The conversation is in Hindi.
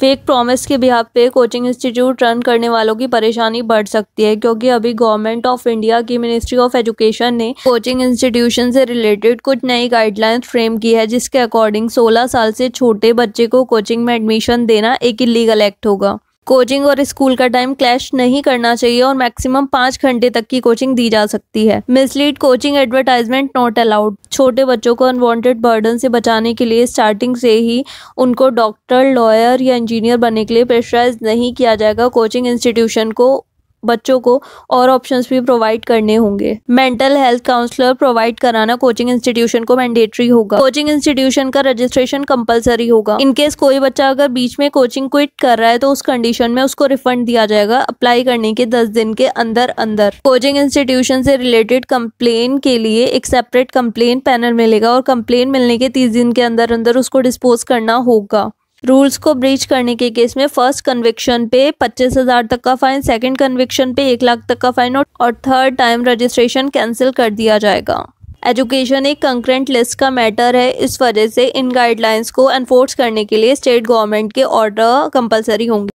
फेक प्रॉमिस के बिहार पे कोचिंग इंस्टीट्यूट रन करने वालों की परेशानी बढ़ सकती है क्योंकि अभी गवर्नमेंट ऑफ इंडिया की मिनिस्ट्री ऑफ एजुकेशन ने कोचिंग इंस्टीट्यूशन से रिलेटेड कुछ नई गाइडलाइंस फ्रेम की है जिसके अकॉर्डिंग 16 साल से छोटे बच्चे को कोचिंग में एडमिशन देना एक इलीगल एक्ट होगा कोचिंग और स्कूल का टाइम क्लैश नहीं करना चाहिए और मैक्सिमम पाँच घंटे तक की कोचिंग दी जा सकती है mislead coaching advertisement not allowed छोटे बच्चों को अनवांटेड बर्डन से बचाने के लिए स्टार्टिंग से ही उनको डॉक्टर लॉयर या इंजीनियर बनने के लिए प्रेशराइज नहीं किया जाएगा कोचिंग इंस्टीट्यूशन को बच्चों को और ऑप्शंस भी प्रोवाइड करने होंगे मेंटल हेल्थ काउंसलर प्रोवाइड कराना कोचिंग इंस्टीट्यूशन को मैंडेटरी होगा कोचिंग इंस्टीट्यूशन का रजिस्ट्रेशन कंपलसरी होगा इनकेस कोई बच्चा अगर बीच में कोचिंग क्विट कर रहा है तो उस कंडीशन में उसको रिफंड दिया जाएगा अप्लाई करने के दस दिन के अंदर अंदर कोचिंग इंस्टीट्यूशन से रिलेटेड कंप्लेन के लिए एक सेपरेट कंप्लेन पैनल मिलेगा और कंप्लेन मिलने के तीस दिन के अंदर अंदर उसको डिस्पोज करना होगा रूल्स को ब्रीच करने के केस में फर्स्ट कन्विक्शन पे पच्चीस हजार तक का फाइन सेकंड कन्विक्शन पे एक लाख तक का फाइन और थर्ड टाइम रजिस्ट्रेशन कैंसिल कर दिया जाएगा एजुकेशन एक कंक्रेंट लिस्ट का मैटर है इस वजह से इन गाइडलाइंस को एनफोर्स करने के लिए स्टेट गवर्नमेंट के ऑर्डर कंपलसरी होंगे